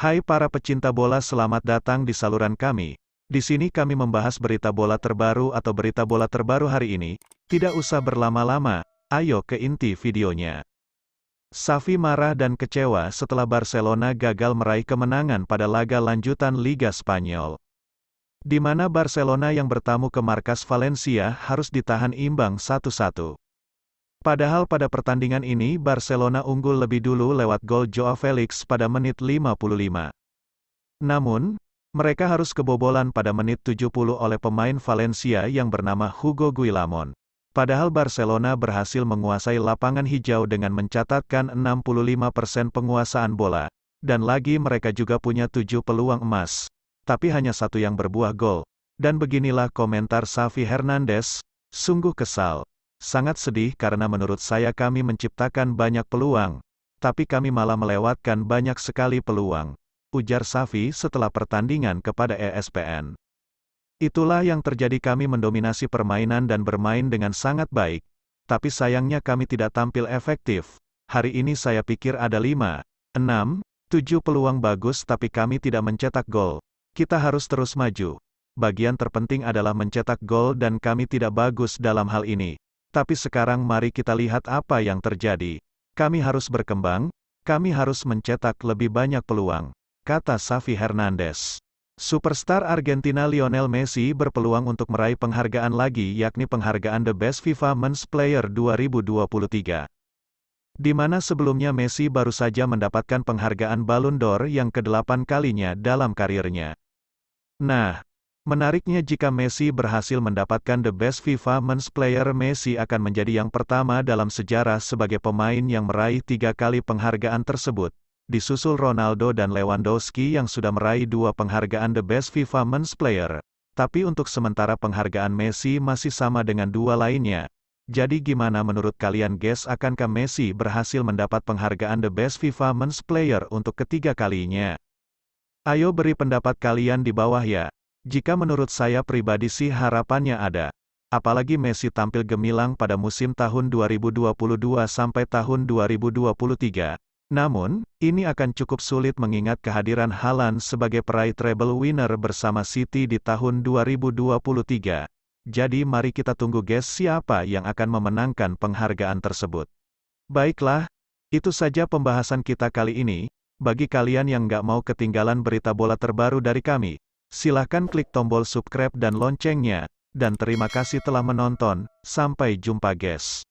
Hai para pecinta bola selamat datang di saluran kami. Di sini kami membahas berita bola terbaru atau berita bola terbaru hari ini. Tidak usah berlama-lama, ayo ke inti videonya. Safi marah dan kecewa setelah Barcelona gagal meraih kemenangan pada laga lanjutan Liga Spanyol. Di mana Barcelona yang bertamu ke markas Valencia harus ditahan imbang satu-satu. Padahal pada pertandingan ini Barcelona unggul lebih dulu lewat gol Joao Felix pada menit 55. Namun, mereka harus kebobolan pada menit 70 oleh pemain Valencia yang bernama Hugo Guillamon. Padahal Barcelona berhasil menguasai lapangan hijau dengan mencatatkan 65% penguasaan bola. Dan lagi mereka juga punya 7 peluang emas. Tapi hanya satu yang berbuah gol. Dan beginilah komentar Xavi Hernandez, sungguh kesal. Sangat sedih karena menurut saya kami menciptakan banyak peluang, tapi kami malah melewatkan banyak sekali peluang, ujar Safi setelah pertandingan kepada ESPN. Itulah yang terjadi kami mendominasi permainan dan bermain dengan sangat baik, tapi sayangnya kami tidak tampil efektif. Hari ini saya pikir ada 5, 6, 7 peluang bagus tapi kami tidak mencetak gol. Kita harus terus maju. Bagian terpenting adalah mencetak gol dan kami tidak bagus dalam hal ini tapi sekarang mari kita lihat apa yang terjadi. Kami harus berkembang, kami harus mencetak lebih banyak peluang, kata Safi Hernandez. Superstar Argentina Lionel Messi berpeluang untuk meraih penghargaan lagi yakni penghargaan The Best FIFA Men's Player 2023. Di mana sebelumnya Messi baru saja mendapatkan penghargaan Ballon d'Or yang kedelapan kalinya dalam karirnya. Nah, Menariknya jika Messi berhasil mendapatkan The Best FIFA Men's Player Messi akan menjadi yang pertama dalam sejarah sebagai pemain yang meraih tiga kali penghargaan tersebut, disusul Ronaldo dan Lewandowski yang sudah meraih dua penghargaan The Best FIFA Men's Player. Tapi untuk sementara penghargaan Messi masih sama dengan dua lainnya. Jadi gimana menurut kalian guys akankah Messi berhasil mendapat penghargaan The Best FIFA Men's Player untuk ketiga kalinya? Ayo beri pendapat kalian di bawah ya. Jika menurut saya pribadi sih harapannya ada. Apalagi Messi tampil gemilang pada musim tahun 2022 sampai tahun 2023. Namun, ini akan cukup sulit mengingat kehadiran Haaland sebagai peraih treble winner bersama City di tahun 2023. Jadi mari kita tunggu guys siapa yang akan memenangkan penghargaan tersebut. Baiklah, itu saja pembahasan kita kali ini. Bagi kalian yang nggak mau ketinggalan berita bola terbaru dari kami, Silahkan klik tombol subscribe dan loncengnya, dan terima kasih telah menonton, sampai jumpa guys.